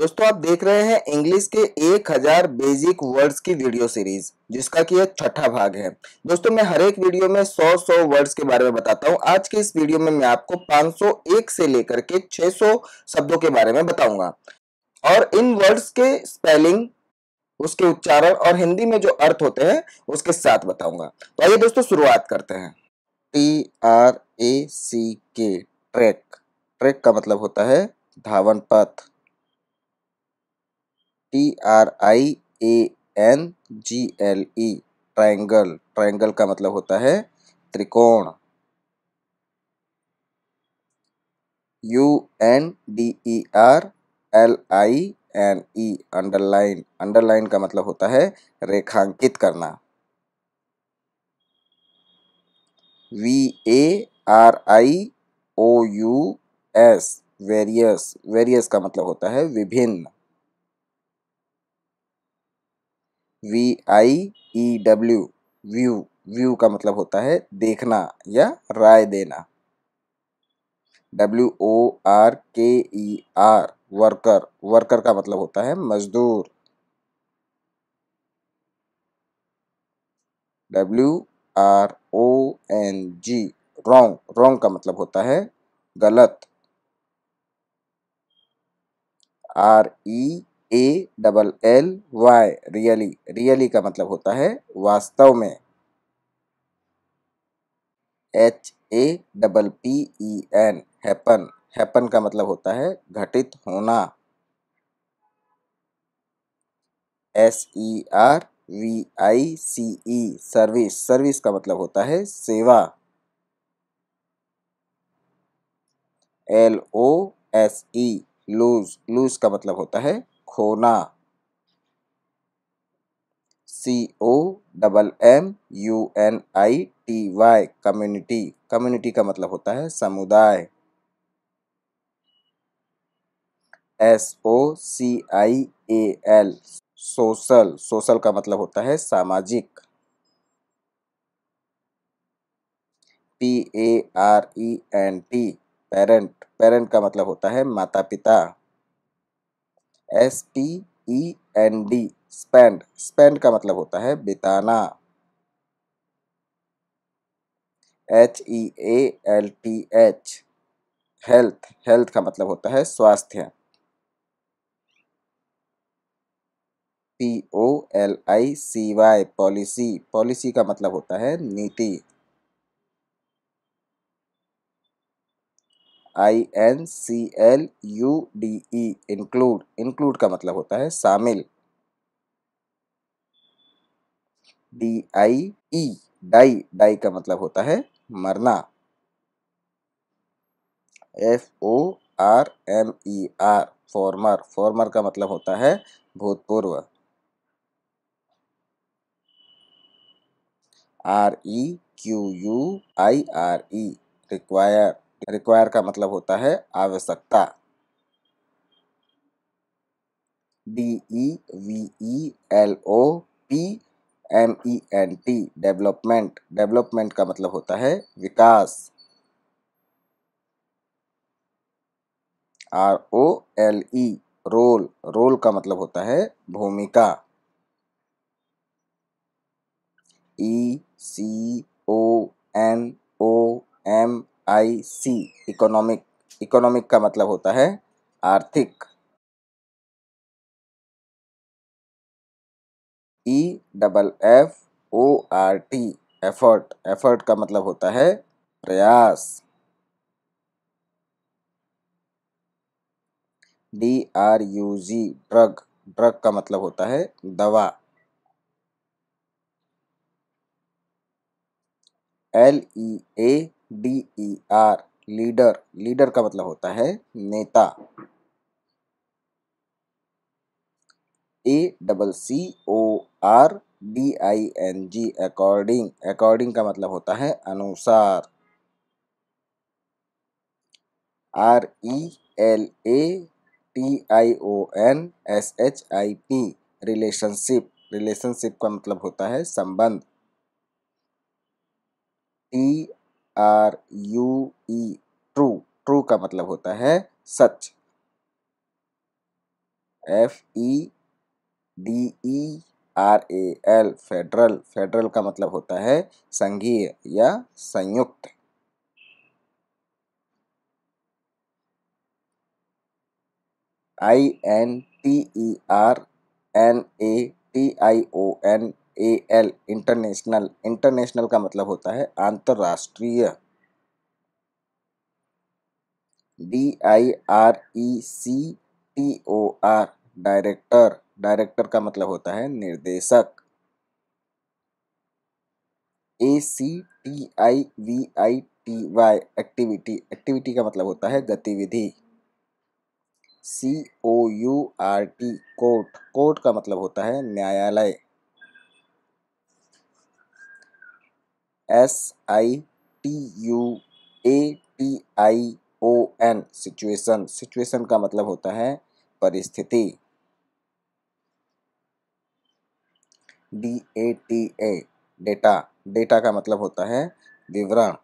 दोस्तों आप देख रहे हैं इंग्लिश के 1000 बेसिक वर्ड्स की वीडियो सीरीज जिसका कि यह छठा भाग है दोस्तों मैं हर एक वीडियो में 100-100 वर्ड्स के बारे में बताता हूं आज के इस वीडियो में मैं आपको 501 से लेकर के 600 शब्दों के बारे में बताऊंगा और इन वर्ड्स के स्पेलिंग उसके उच्चारण और हिंदी में जो अर्थ होते हैं उसके साथ बताऊंगा तो आइए दोस्तों शुरुआत करते हैं टी आर ए सी के ट्रैक ट्रैक का मतलब होता है धावन पथ T R I A N G L E triangle triangle का मतलब होता है त्रिकोण U N D E R L I N E underline underline का मतलब होता है रेखांकित करना V A R I O U S various various का मतलब होता है विभिन्न V I E W view view का मतलब होता है देखना या राय देना डब्ल्यू ओ आर के ई आर वर्कर वर्कर का मतलब होता है मजदूर W R O N G wrong wrong का मतलब होता है गलत R E e A double L Y really really का मतलब होता है वास्तव में H A double P E N happen happen का मतलब होता है घटित होना S E R V I C E service service का मतलब होता है सेवा L O S E lose lose का मतलब होता है खोना सी O double M U N I T Y community community का मतलब होता है समुदाय S O C I A L social social का मतलब होता है सामाजिक P A R E N T parent parent का मतलब होता है माता पिता S T E N D spend spend का मतलब होता है बिताना H E A L T H health health का मतलब होता है स्वास्थ्य P O L I C Y policy policy का मतलब होता है नीति I N C L U D E include include का मतलब होता है शामिल D I E die die का मतलब होता है मरना F O R M E R former former का मतलब होता है भूतपूर्व R E Q U I R E require require का मतलब होता है आवश्यकता D E V E L O P M E N T development development का मतलब होता है विकास R O L E role role का मतलब होता है भूमिका E C O N O M I C economic economic का मतलब होता है आर्थिक E double F O R T effort effort का मतलब होता है प्रयास D R U G drug drug का मतलब होता है दवा L E A D E R leader leader का मतलब होता है नेता A double C O R D I N G according according का मतलब होता है अनुसार R E L A T I O N S H I P relationship relationship का मतलब होता है संबंध T R U E true true का मतलब होता है सच F E D E R A L federal federal का मतलब होता है संघीय या संयुक्त I N T E are N A T I O N A L international international का मतलब होता है अंतर्राष्ट्रीय D I R E C T O R director director का मतलब होता है निर्देशक A C T I V I T Y activity activity का मतलब होता है गतिविधि C O U R T court court का मतलब होता है न्यायालय S I T U A T I O N situation situation का मतलब होता है परिस्थिति D A T A data data का मतलब होता है विवरण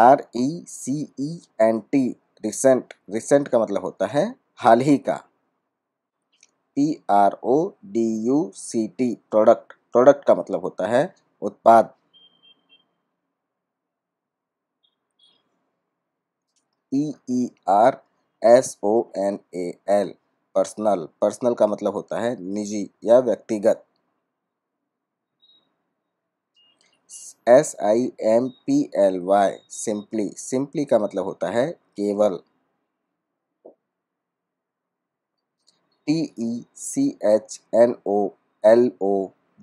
R E C E N T recent recent का मतलब होता है हाल ही का P R O D U C T product product का मतलब होता है उत्पाद P E R S O N A L personal personal का मतलब होता है निजी या व्यक्तिगत S I M P L Y simply simply का मतलब होता है केवल T E C H N O L O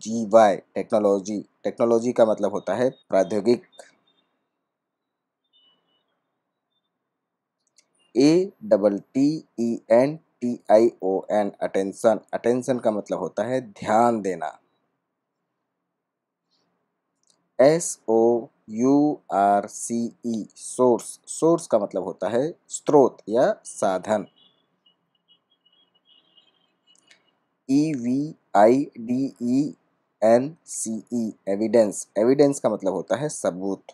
G Y technology technology का मतलब होता है प्रौद्योगिक A double T E N T I O N attention attention का मतलब होता है ध्यान देना S O U R C E source source का मतलब होता है स्रोत या साधन E V I D E N C E evidence evidence का मतलब होता है सबूत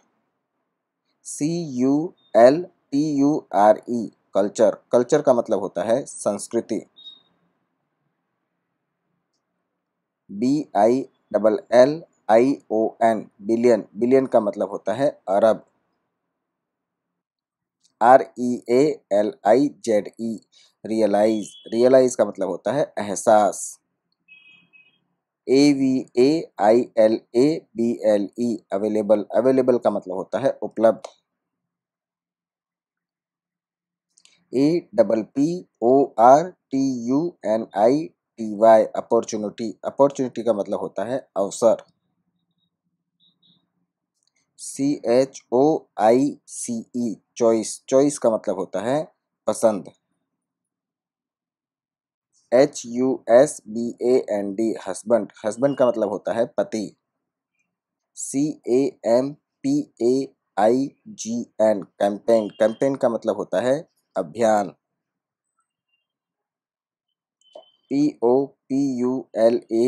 C U L T U R E culture culture का मतलब होता है संस्कृति B I double L I O N billion billion का मतलब होता है अरब R E A L I Z E realize realize का मतलब होता है एहसास A V A I L A B L E available available का मतलब होता है उपलब्ध A double P O R T U N I T Y opportunity opportunity का मतलब होता है अवसर C H O I C E choice choice का मतलब होता है पसंद H U S B A N D husband husband का मतलब होता है पति C A M P A I G N campaign campaign का मतलब होता है अभियान P O P U L A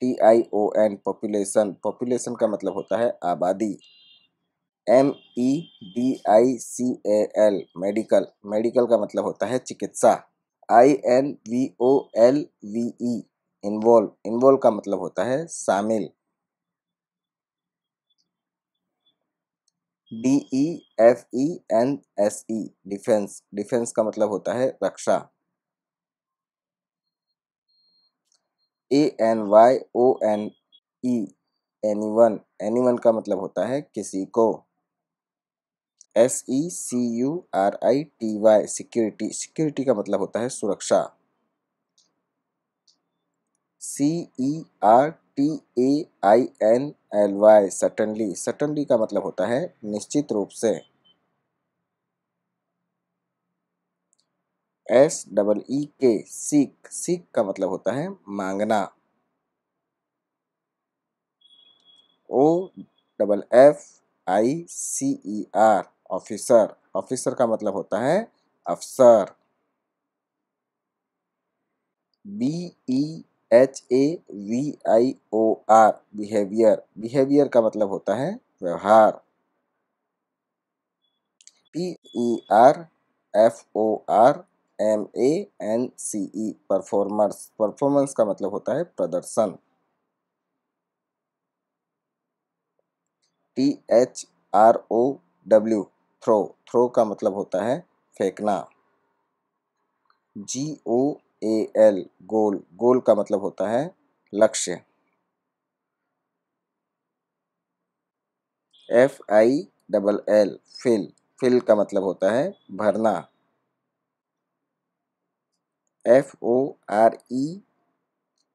T I O N population population का मतलब होता है आबादी M E D I C A L medical medical का मतलब होता है चिकित्सा I N V O L V E involve involve का मतलब होता है शामिल D E F E N S E defense defense का मतलब होता है रक्षा A N Y O N E anyone anyone का मतलब होता है किसी को S E C U R I T Y security security का मतलब होता है सुरक्षा सी ई आर टी ए आई N L Y certainly certainly का मतलब होता है निश्चित रूप से एस डबल ई के सीख सीख का मतलब होता है मांगना O double F I C E R officer officer का मतलब होता है अफसर B E H A V I O R behaviour behaviour का मतलब होता है व्यवहार P E R F O R M A N C E performers performance का मतलब होता है प्रदर्शन T H R O W throw throw का मतलब होता है फेंकना जी ओ ए एल गोल गोल का मतलब होता है लक्ष्य F I double L fill fill का मतलब होता है भरना F O R E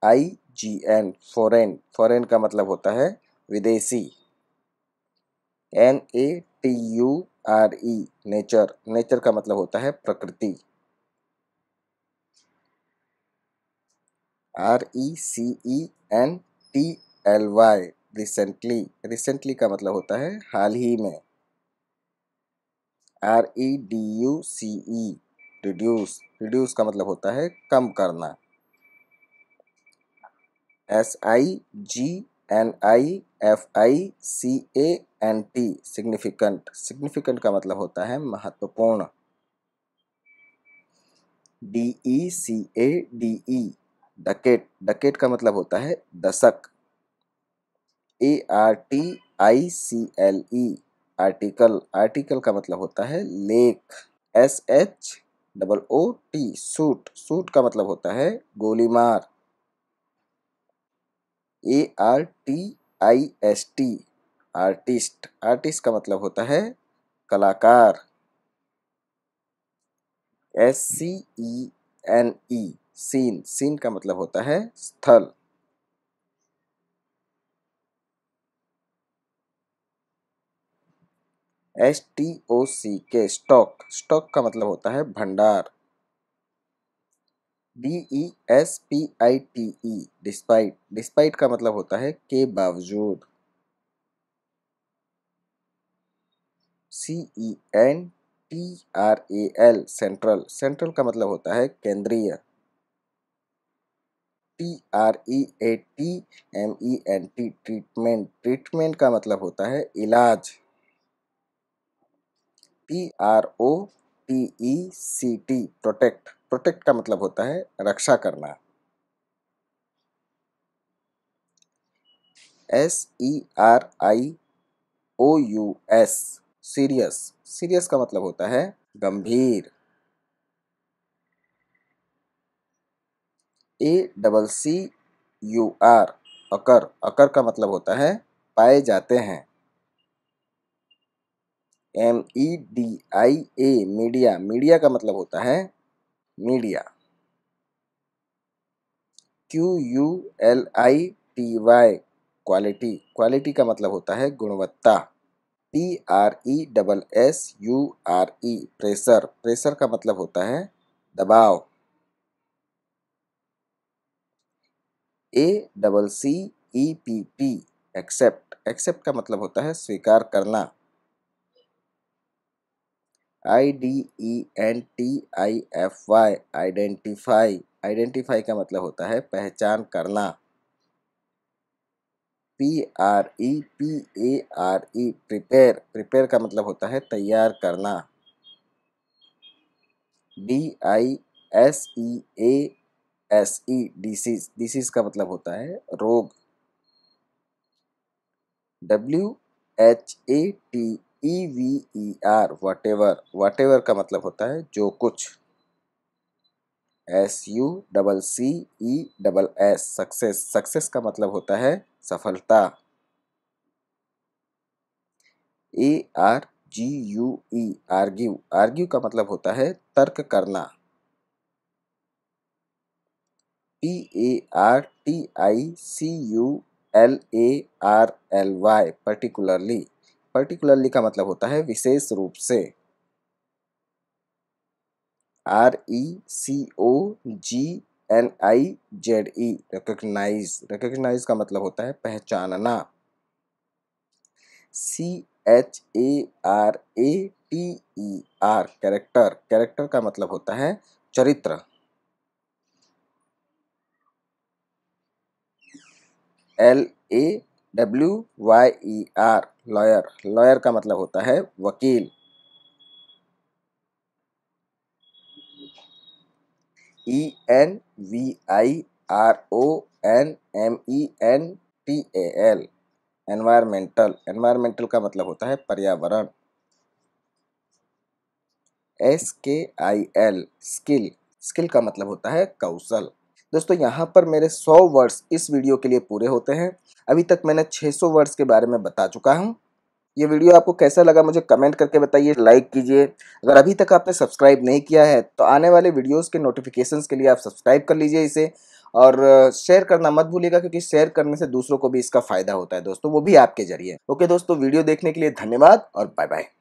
I G N foreign foreign का मतलब होता है विदेशी N A T U R E nature nature का मतलब होता है प्रकृति R E C E N T L Y recently recently का मतलब होता है हाल ही में R E D U C E reduce reduce का मतलब होता है कम करना S I G N I F I C A N T significant significant का मतलब होता है महत्वपूर्ण D E C A D E decade decade का मतलब होता है दशक A R T I C L E article article का मतलब होता है लेख S H double O T shoot shoot का मतलब होता है गोली मार A R T I S T artist artist का मतलब होता है कलाकार S C E N E scene scene का मतलब होता है स्थल एस टी ओ सी के स्टॉक स्टॉक का मतलब होता है भंडार D E S P I T E despite despite का मतलब होता है के बावजूद C E N T R A L central central का मतलब होता है केंद्रीय T R E A T M E N T treatment treatment का मतलब होता है इलाज P R O T E C T protect protect का मतलब होता है रक्षा करना S E R I O U S serious serious का मतलब होता है गंभीर A double C U R occur occur का मतलब होता है पाए जाते हैं M E D I A media media का मतलब होता है media Q U L I T Y quality quality का मतलब होता है गुणवत्ता P R E double S U R E pressure pressure का मतलब होता है दबाव A double C E P P accept accept का मतलब होता है स्वीकार करना I D E N T I F Y identify identify का मतलब होता है पहचान करना P R E P A R E prepare prepare का मतलब होता है तैयार करना D I S E A S E disease disease का मतलब होता है रोग W H A T E V E R whatever whatever का मतलब होता है जो कुछ S U double C E double S success success का मतलब होता है सफलता A R G U E argue argue का मतलब होता है तर्क करना P A R T I C U L A R L Y particularly particularly का मतलब होता है विशेष रूप से R E C O G N I Z E recognize recognize का मतलब होता है पहचानना C H A R A T E are character character का मतलब होता है चरित्र L A W Y E R lawyer lawyer का मतलब होता है वकील E N V I R O N M E N T A L environmental environmental का मतलब होता है पर्यावरण एस के आई एल स्किल स्किल का मतलब होता है कौशल दोस्तों यहाँ पर मेरे 100 वर्ड्स इस वीडियो के लिए पूरे होते हैं अभी तक मैंने 600 वर्ड्स के बारे में बता चुका हूँ ये वीडियो आपको कैसा लगा मुझे कमेंट करके बताइए लाइक कीजिए अगर अभी तक आपने सब्सक्राइब नहीं किया है तो आने वाले वीडियोज़ के नोटिफिकेशन के लिए आप सब्सक्राइब कर लीजिए इसे और शेयर करना मत भूलिएगा क्योंकि शेयर करने से दूसरों को भी इसका फ़ायदा होता है दोस्तों वो भी आपके जरिए ओके दोस्तों वीडियो देखने के लिए धन्यवाद और बाय बाय